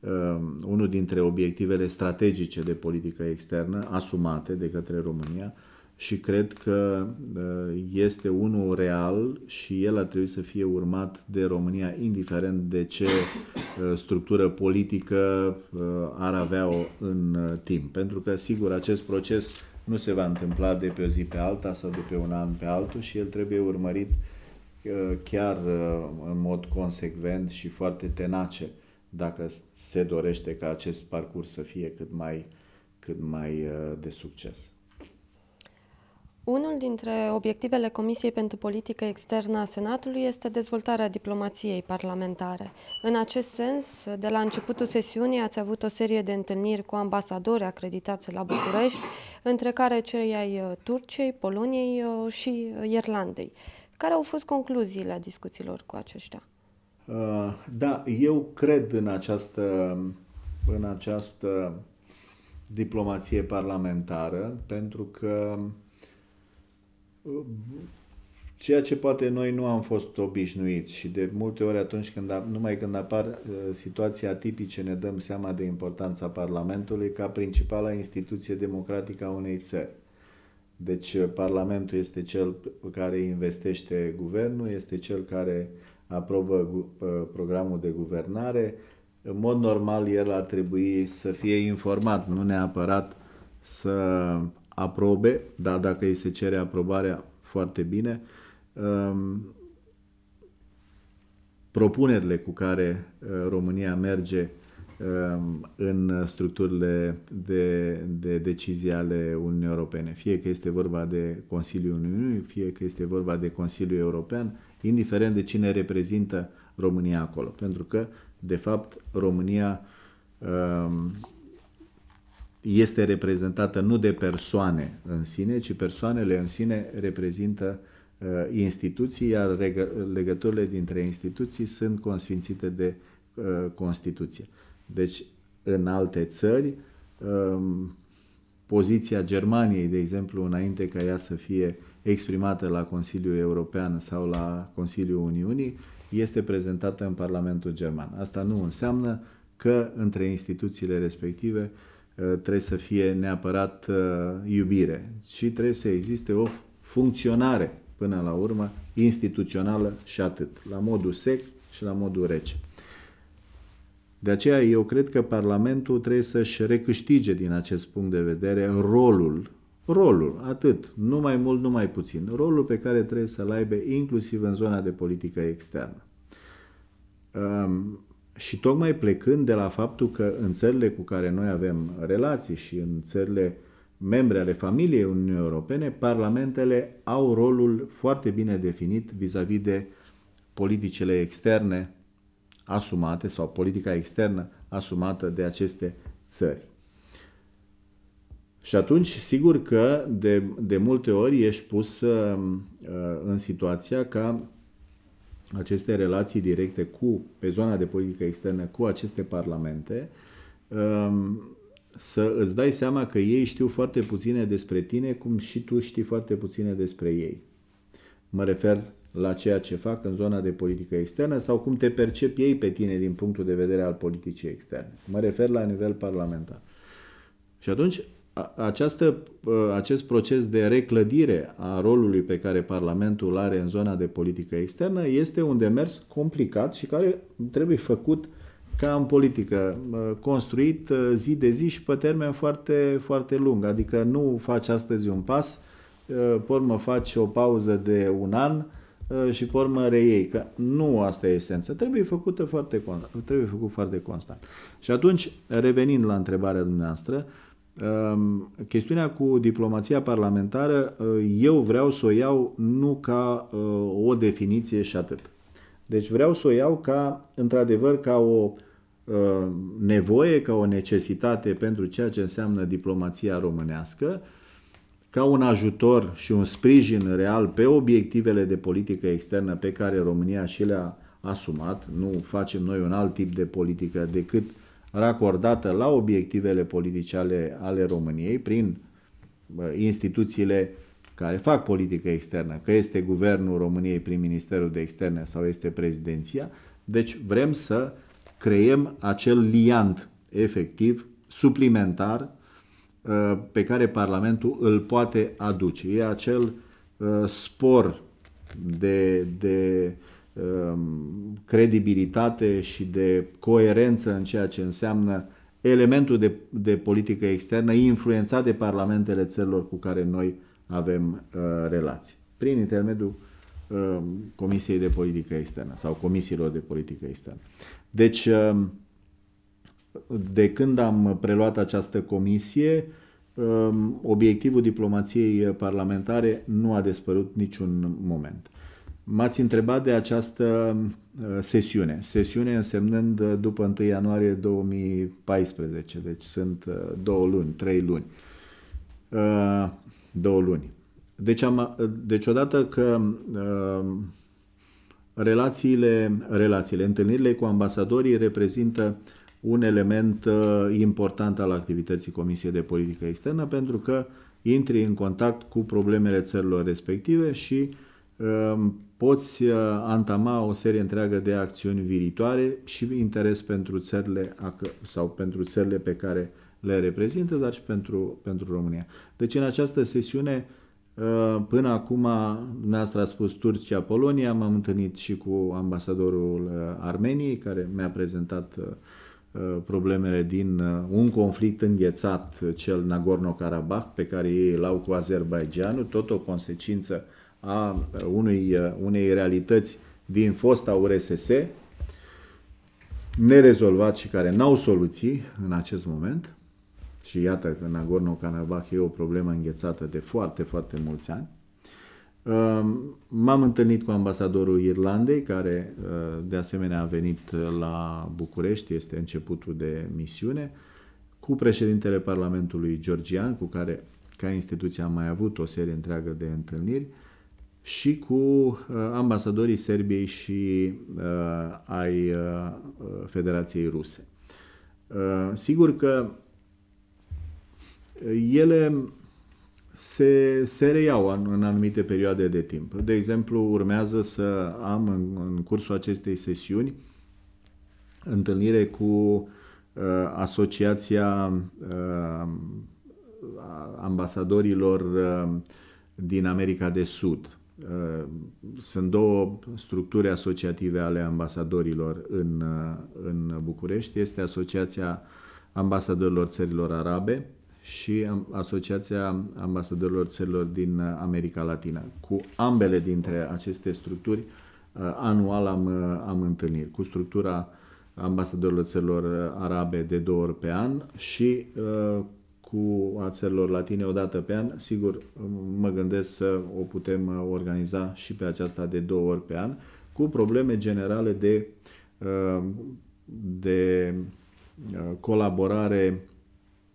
um, unul dintre obiectivele strategice de politică externă asumate de către România și cred că uh, este unul real și el ar trebui să fie urmat de România, indiferent de ce uh, structură politică uh, ar avea-o în timp. Pentru că, sigur, acest proces nu se va întâmpla de pe o zi pe alta sau de pe un an pe altul și el trebuie urmărit Uh, chiar uh, în mod consecvent și foarte tenace dacă se dorește ca acest parcurs să fie cât mai, cât mai uh, de succes. Unul dintre obiectivele Comisiei pentru Politică Externă a Senatului este dezvoltarea diplomației parlamentare. În acest sens, de la începutul sesiunii ați avut o serie de întâlniri cu ambasadori acreditați la București, între care cei ai Turciei, Poloniei și Irlandei. Care au fost concluziile discuțiilor cu aceștia? Uh, da, eu cred în această, în această diplomație parlamentară, pentru că uh, ceea ce poate noi nu am fost obișnuiți și de multe ori atunci când, numai când apar uh, situații atipice ne dăm seama de importanța Parlamentului ca principala instituție democratică a unei țări. Deci eh, Parlamentul este cel care investește guvernul, este cel care aprobă eh, programul de guvernare. În mod normal, el ar trebui să fie informat, nu neapărat să aprobe, dar dacă îi se cere aprobarea, foarte bine. Ehm, propunerile cu care eh, România merge Um, în structurile de, de decizie ale Uniunii Europene. Fie că este vorba de Consiliul Uniunii, fie că este vorba de Consiliul European, indiferent de cine reprezintă România acolo. Pentru că, de fapt, România um, este reprezentată nu de persoane în sine, ci persoanele în sine reprezintă uh, instituții, iar legăturile dintre instituții sunt consfințite de uh, Constituție. Deci, în alte țări, um, poziția Germaniei, de exemplu, înainte ca ea să fie exprimată la Consiliul European sau la Consiliul Uniunii, este prezentată în Parlamentul German. Asta nu înseamnă că între instituțiile respective uh, trebuie să fie neapărat uh, iubire, ci trebuie să existe o funcționare, până la urmă, instituțională și atât, la modul sec și la modul rece. De aceea eu cred că Parlamentul trebuie să-și recâștige din acest punct de vedere rolul, rolul, atât, nu mai mult, nu mai puțin, rolul pe care trebuie să-l aibă inclusiv în zona de politică externă. Um, și tocmai plecând de la faptul că în țările cu care noi avem relații și în țările membre ale familiei Uniunii Europene, parlamentele au rolul foarte bine definit vis-a-vis -vis de politicile externe asumate sau politica externă asumată de aceste țări. Și atunci, sigur că de, de multe ori ești pus uh, în situația ca aceste relații directe cu, pe zona de politică externă, cu aceste parlamente, uh, să îți dai seama că ei știu foarte puține despre tine, cum și tu știi foarte puține despre ei. Mă refer la ceea ce fac în zona de politică externă sau cum te percep ei pe tine din punctul de vedere al politicii externe. Mă refer la nivel parlamentar. Și atunci, această, acest proces de reclădire a rolului pe care Parlamentul are în zona de politică externă este un demers complicat și care trebuie făcut ca în politică, construit uh, zi de zi și pe termen foarte, foarte lung. Adică nu faci astăzi un pas, uh, pormă faci o pauză de un an, Eh, și pe urmă reiei, că nu asta e esența. Trebuie, făcută foarte, trebuie făcut foarte constant. Și atunci, revenind la întrebarea dumneavoastră, ehm, chestiunea cu diplomația parlamentară, eh, eu vreau să o iau nu ca eh, o definiție și atât. Deci vreau să o iau ca, într-adevăr, ca o nevoie, ca o necesitate pentru ceea ce înseamnă diplomația românească, ca un ajutor și un sprijin real pe obiectivele de politică externă pe care România și le-a asumat. Nu facem noi un alt tip de politică decât racordată la obiectivele politice ale, ale României prin instituțiile care fac politică externă, că este Guvernul României prin Ministerul de Externe sau este prezidenția. Deci vrem să creăm acel liant efectiv, suplimentar, Uh, pe care Parlamentul îl poate aduce. E acel uh, spor de, de um, credibilitate și de coerență în ceea ce înseamnă elementul de, de politică externă influențat de parlamentele țărilor cu care noi avem uh, relații, prin intermediul uh, Comisiei de Politică Externă sau Comisiilor de Politică Externă. Deci, uh, de când am preluat această comisie, um, obiectivul diplomației parlamentare nu a dispărut niciun moment. M-ați întrebat de această uh, sesiune. Sesiune însemnând uh, după 1 ianuarie 2014, deci sunt uh, două luni, trei luni. Două luni. Deci, am, deci odată că relațiile, relațiile, întâlnirile cu ambasadorii reprezintă uh, un element uh, important al activității Comisiei de Politică Externă, pentru că intri în contact cu problemele țărilor respective și um, poți uh, antama o serie întreagă de acțiuni viitoare și interes pentru țările sau pentru țările pe care le reprezintă, dar și pentru, pentru România. Deci în această sesiune, uh, până acum, dumneavoastră a spus Turcia-Polonia, m-am întâlnit și cu ambasadorul Armeniei, care mi-a prezentat uh, Uh, problemele din uh, un conflict înghețat, uh, cel Nagorno-Karabakh, pe care ei îl au cu Azerbaijanul, tot o consecință a unui, unei realități din fosta URSS, nerezolvat și care n-au soluții în acest moment. Și iată că Nagorno-Karabakh e o problemă înghețată de foarte, foarte mulți ani. Ehm, m-am întâlnit cu ambasadorul Irlandei, care eh, de asemenea a venit eh, la București, este începutul de misiune, cu președintele Parlamentului Georgian, cu care ca instituție am mai avut o serie întreagă de întâlniri, și cu eh, ambasadorii Serbiei și uh, ai uh, Federației Ruse. Uh, sigur că ele se, se reiau în, în anumite perioade de timp. De exemplu, urmează să am în, în cursul acestei sesiuni întâlnire cu uh, Asociația uh, Ambasadorilor uh, din America de Sud. Uh, sunt două structuri asociative ale ambasadorilor în, uh, în București. Este Asociația Ambasadorilor Țărilor Arabe, și Asociația Ambasadorilor Țărilor din uh, America Latina. Cu ambele dintre aceste structuri, uh, anual am, uh, am întâlniri. Cu structura ambasadorilor țărilor arabe de două ori pe an și cu a țărilor latine o dată pe an. Sigur, mă gândesc să o putem organiza și pe aceasta de două ori pe an, cu probleme generale de, de colaborare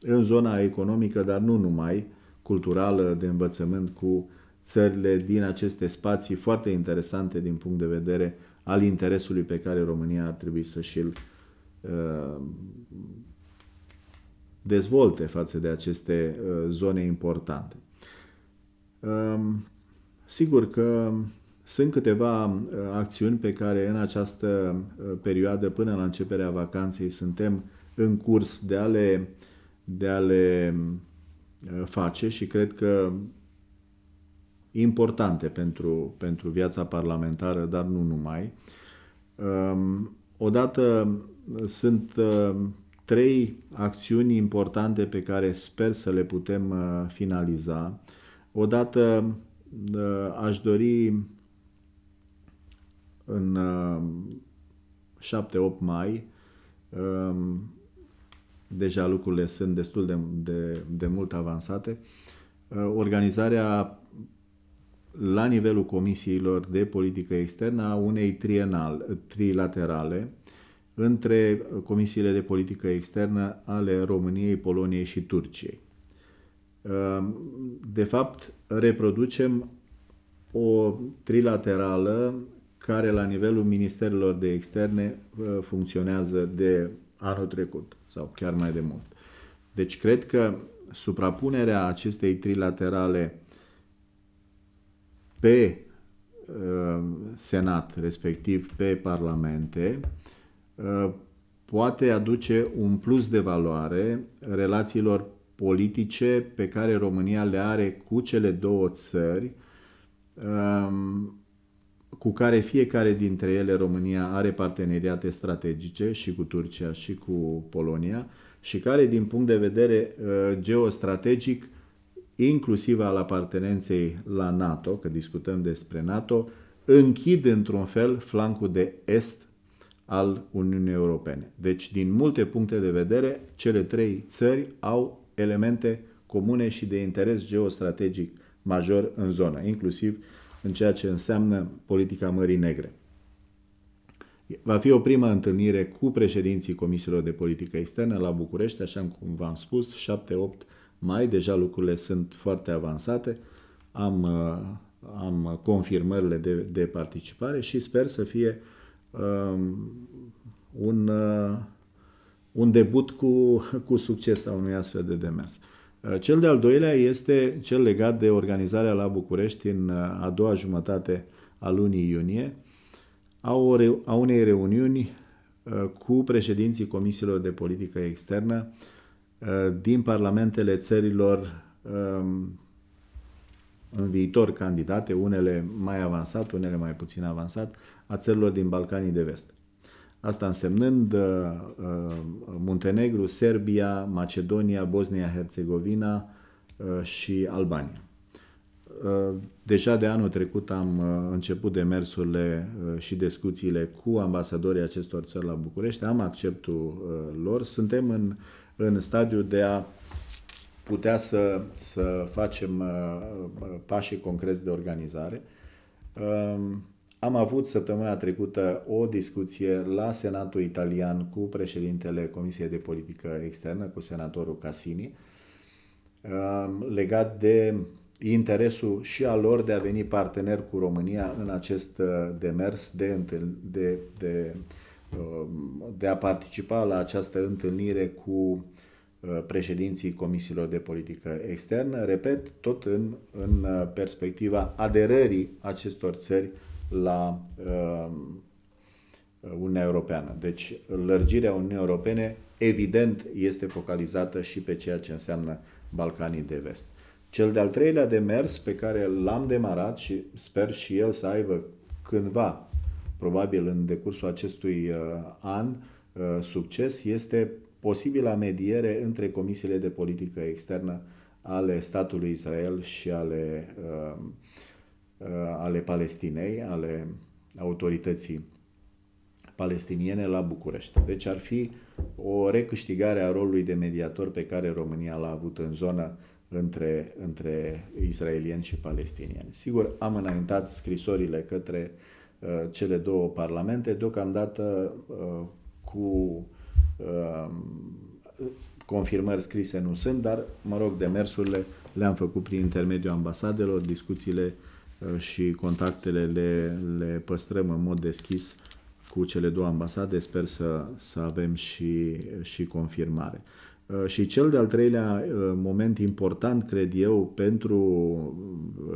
în zona economică, dar nu numai, culturală, de învățământ cu țările din aceste spații foarte interesante din punct de vedere al interesului pe care România ar trebui să și-l uh, dezvolte față de aceste uh, zone importante. Um, sigur că sunt câteva uh, acțiuni pe care în această perioadă, până la începerea vacanței, suntem în curs de a le de a le uh, face și cred că importante pentru, pentru viața parlamentară, dar nu numai. Um, odată uh, sunt uh, trei acțiuni importante pe care sper să le putem finaliza. Odată aș dori în 7-8 mai um, deja lucrurile sunt destul de, de, de mult avansate. Uh, organizarea la nivelul comisiilor de politică externă a unei trienal, trilaterale între comisiile de politică externă ale României, Poloniei și Turciei. Uh, de fapt, reproducem o trilaterală care la nivelul ministerilor de externe uh, funcționează de anul trecut sau chiar mai de mult. Deci cred că suprapunerea acestei trilaterale pe uh, Senat, respectiv pe Parlamente, uh, poate aduce un plus de valoare relațiilor politice pe care România le are cu cele două țări, um, cu care fiecare dintre ele, România, are parteneriate strategice și cu Turcia și cu Polonia și care, din punct de vedere uh, geostrategic, inclusiv al apartenenței la NATO, că discutăm despre NATO, închid într-un fel flancul de est al Uniunii Europene. Deci, din multe puncte de vedere, cele trei țări au elemente comune și de interes geostrategic major în zonă, inclusiv în ceea ce înseamnă politica Mării Negre. Va fi o primă întâlnire cu președinții Comisiilor de Politică Externă la București, așa cum v-am spus, 7-8 mai, deja lucrurile sunt foarte avansate, am, uh, am confirmările de, de participare și sper să fie um, un, uh, un debut cu, cu succes a unui astfel de demers. Uh, cel de-al doilea este cel legat de organizarea la București în uh, a doua jumătate a lunii iunie a unei reuniuni uh, cu președinții Comisiilor de Politică Externă din parlamentele țărilor um, în viitor candidate, unele mai avansat, unele mai puțin avansat, a țărilor din Balcanii de Vest. Asta însemnând uh, uh, Muntenegru, Serbia, Macedonia, Bosnia-Herzegovina uh, și Albania. Uh, deja de anul trecut am uh, început demersurile uh, și discuțiile cu ambasadorii acestor țări la București, am acceptul lor, suntem în, în stadiu de a putea să, să facem pașii concreți de organizare. Am avut săptămâna trecută o discuție la Senatul Italian cu președintele Comisiei de Politică Externă, cu senatorul Cassini, um, legat de interesul și al lor de a veni partener cu România în acest uh, demers de, de, de, um, de a participa la această întâlnire cu uh, președinții Comisiilor de Politică Externă, repet, tot în, în uh, perspectiva aderării acestor țări la uh, Uniunea Europeană. Deci lărgirea Uniunii Europene evident este focalizată și pe ceea ce înseamnă Balcanii de Vest. Cel de-al treilea demers pe care l-am demarat și sper și el să aibă cândva, probabil în decursul acestui uh, an, uh, succes, este posibilă mediere între comisiile de politică externă ale statului Israel și ale uh, Uh, ale Palestinei, ale autorității palestiniene la București. Deci ar fi o recâștigare a rolului de mediator pe care România l-a avut în zonă între, între israelieni și palestinieni. Sigur, am înaintat scrisorile către uh, cele două parlamente, deocamdată uh, cu uh, confirmări scrise nu sunt, dar, mă rog, demersurile le-am făcut prin intermediul ambasadelor, discuțiile uh, Uh, și contactele le, le păstrăm în mod deschis cu cele două ambasade. Sper să, să avem și, și confirmare. Uh, și cel de-al treilea uh, moment important, cred eu, pentru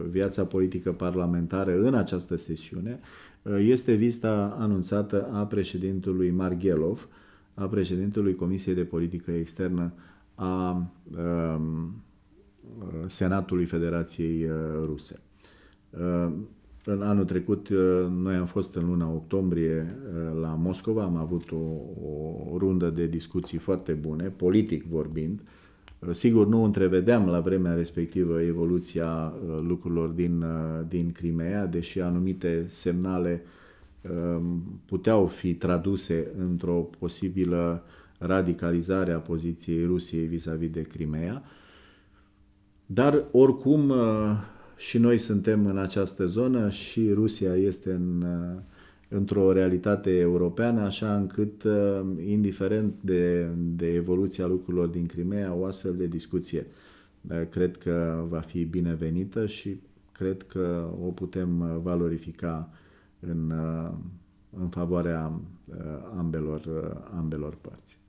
viața politică parlamentară în această sesiune este vizita anunțată a președintelui Margelov, a președintelui Comisiei de Politică Externă a um, Senatului Federației Ruse. În anul trecut, uh, noi am fost în luna octombrie uh, la Moscova, am avut o, o rundă de discuții foarte bune, politic vorbind. Uh, sigur, nu întrevedeam la vremea respectivă evoluția lucrurilor din, din Crimea, deși anumite semnale um, puteau fi traduse într-o posibilă radicalizare a poziției Rusiei vis-a-vis de Crimea. Dar, oricum, și noi suntem în această zonă și Rusia este în, uh, într-o realitate europeană, așa încât, uh, indiferent de, de evoluția lucrurilor din Crimea, o astfel de discuție uh, cred că va fi binevenită și cred că o putem valorifica în, în favoarea ambelor, ambelor părți.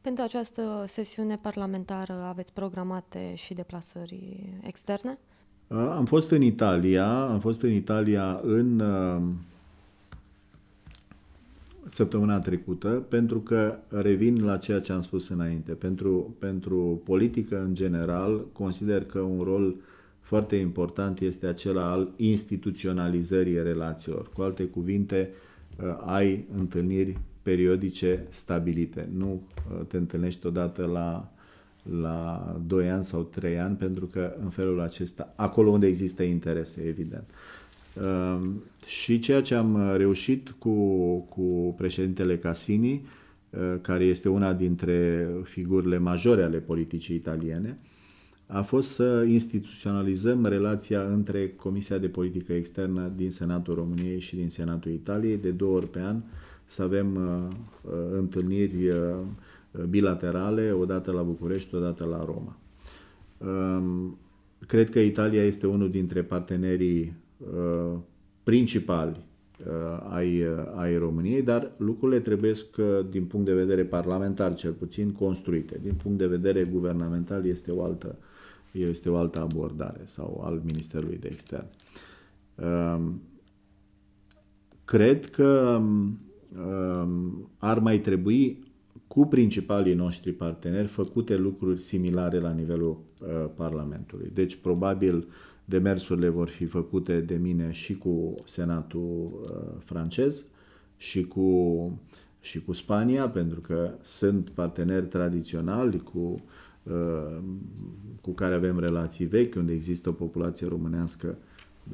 Pentru această sesiune parlamentară aveți programate și deplasări externe? Uh, am fost în Italia, am fost în Italia în uh, săptămâna trecută, pentru că revin la ceea ce am spus înainte. Pentru, pentru politică în general, consider că un rol foarte important este acela al instituționalizării relațiilor. Cu alte cuvinte, uh, ai întâlniri periodice stabilite. Nu te întâlnești odată la la 2 ani sau 3 ani, pentru că în felul acesta, acolo unde există interese, evident. Ehm, și ceea ce am reușit cu, cu președintele Cassini, eh, care este una dintre figurile majore ale politicii italiene, a fost să instituționalizăm relația între Comisia de Politică Externă din Senatul României și din Senatul Italiei de două ori pe an, să avem uh, întâlniri uh, Uh, bilaterale, odată la București, odată la Roma. Um, cred că Italia este unul dintre partenerii uh, principali uh, ai, ai României, dar lucrurile trebuie, din punct de vedere parlamentar cel puțin, construite. Din punct de vedere guvernamental este o altă, este o altă abordare sau al Ministerului de Externe. Um, cred că um, ar mai trebui cu principalii noștri parteneri făcute lucruri similare la nivelul uh, Parlamentului. Deci, probabil, demersurile vor fi făcute de mine și cu Senatul uh, francez și cu, și cu Spania, pentru că sunt parteneri tradiționali cu, uh, cu care avem relații vechi, unde există o populație românească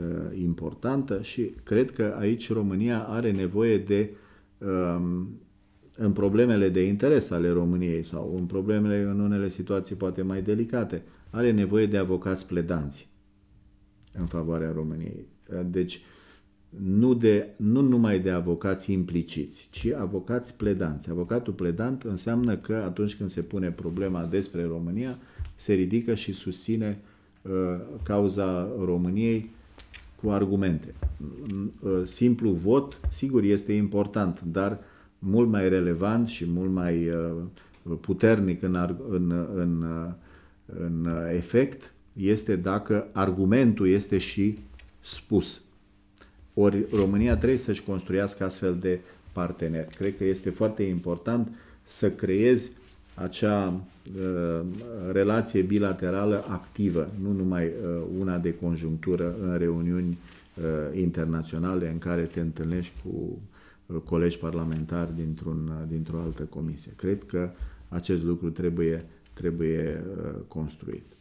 uh, importantă și cred că aici România are nevoie de uh, în problemele de interes ale României sau în problemele, în unele situații poate mai delicate, are nevoie de avocați pledanți în favoarea României. Deci, nu, de, nu numai de avocați impliciți, ci avocați pledanți. Avocatul pledant înseamnă că atunci când se pune problema despre România, se ridică și susține uh, cauza României cu argumente. Uh, simplu vot, sigur, este important, dar uh, mult mai relevant și mult mai uh, puternic în, în, în, uh, în uh, efect este dacă argumentul este și spus. Ori România trebuie să-și construiască astfel de parteneri. Cred că este foarte important să creezi acea uh, relație bilaterală activă, nu numai uh, una de conjunctură în reuniuni uh, internaționale în care te întâlnești cu Uh, colegi parlamentari dintr-un, uh, dintr-o altă comisie. Cred că acest lucru trebuie, trebuie uh, construit.